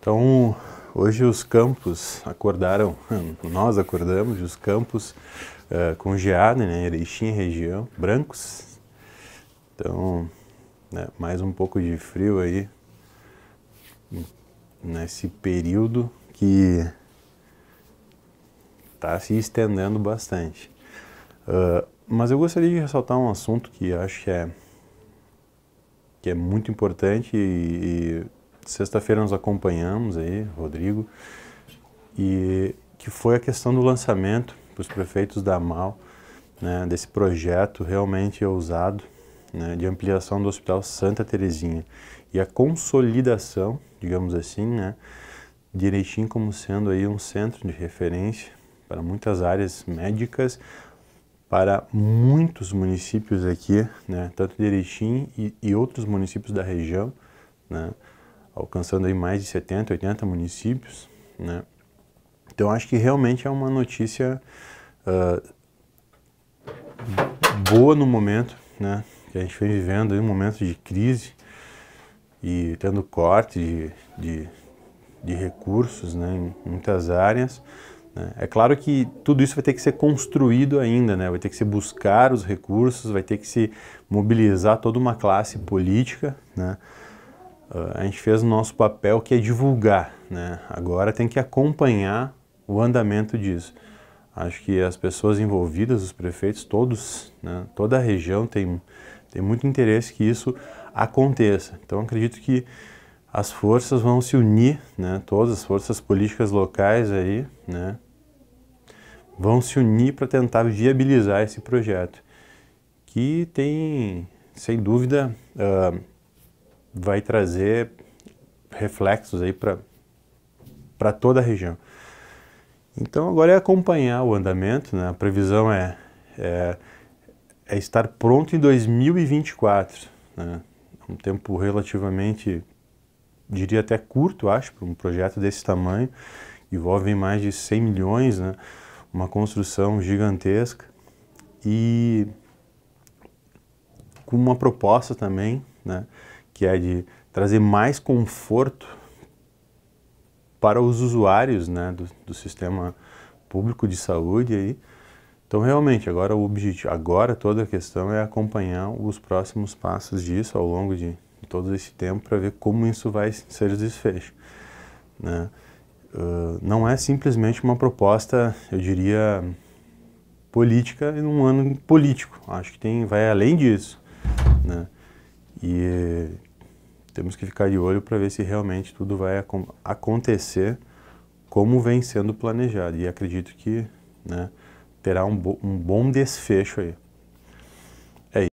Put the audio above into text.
Então, hoje os campos acordaram, nós acordamos, os campos uh, com geada, né, Erechim região, brancos. Então, né, mais um pouco de frio aí nesse período que está se estendendo bastante. Uh, mas eu gostaria de ressaltar um assunto que acho que é, que é muito importante e, e sexta-feira nos acompanhamos aí, Rodrigo, e que foi a questão do lançamento para os prefeitos da AMAL, né, desse projeto realmente ousado né, de ampliação do Hospital Santa Terezinha e a consolidação, digamos assim, né, direitinho como sendo aí um centro de referência para muitas áreas médicas, para muitos municípios aqui, né, tanto de Erechim e, e outros municípios da região, né, alcançando aí mais de 70, 80 municípios, né? Então acho que realmente é uma notícia uh, boa no momento, né? Que a gente vem vivendo aí um momento de crise e tendo corte de, de, de recursos né, em muitas áreas. Né? É claro que tudo isso vai ter que ser construído ainda, né? vai ter que se buscar os recursos, vai ter que se mobilizar toda uma classe política, né? a gente fez o nosso papel que é divulgar, né? Agora tem que acompanhar o andamento disso. Acho que as pessoas envolvidas, os prefeitos, todos, né? toda a região tem, tem muito interesse que isso aconteça. Então acredito que as forças vão se unir, né? todas as forças políticas locais aí, né? vão se unir para tentar viabilizar esse projeto, que tem, sem dúvida, uh, vai trazer reflexos aí para toda a região. Então agora é acompanhar o andamento, né? a previsão é, é, é estar pronto em 2024, né? um tempo relativamente, diria até curto, acho, para um projeto desse tamanho, envolve mais de 100 milhões, né? uma construção gigantesca e com uma proposta também, né? que é de trazer mais conforto para os usuários né, do, do sistema público de saúde. Aí. Então, realmente, agora o objetivo, agora toda a questão é acompanhar os próximos passos disso ao longo de, todo esse tempo para ver como isso vai ser desfecho. Né? Uh, não é simplesmente uma proposta, eu diria, política e num ano político. Acho que tem, vai além disso. Né? E temos que ficar de olho para ver se realmente tudo vai ac acontecer como vem sendo planejado. E acredito que né, terá um, bo um bom desfecho aí.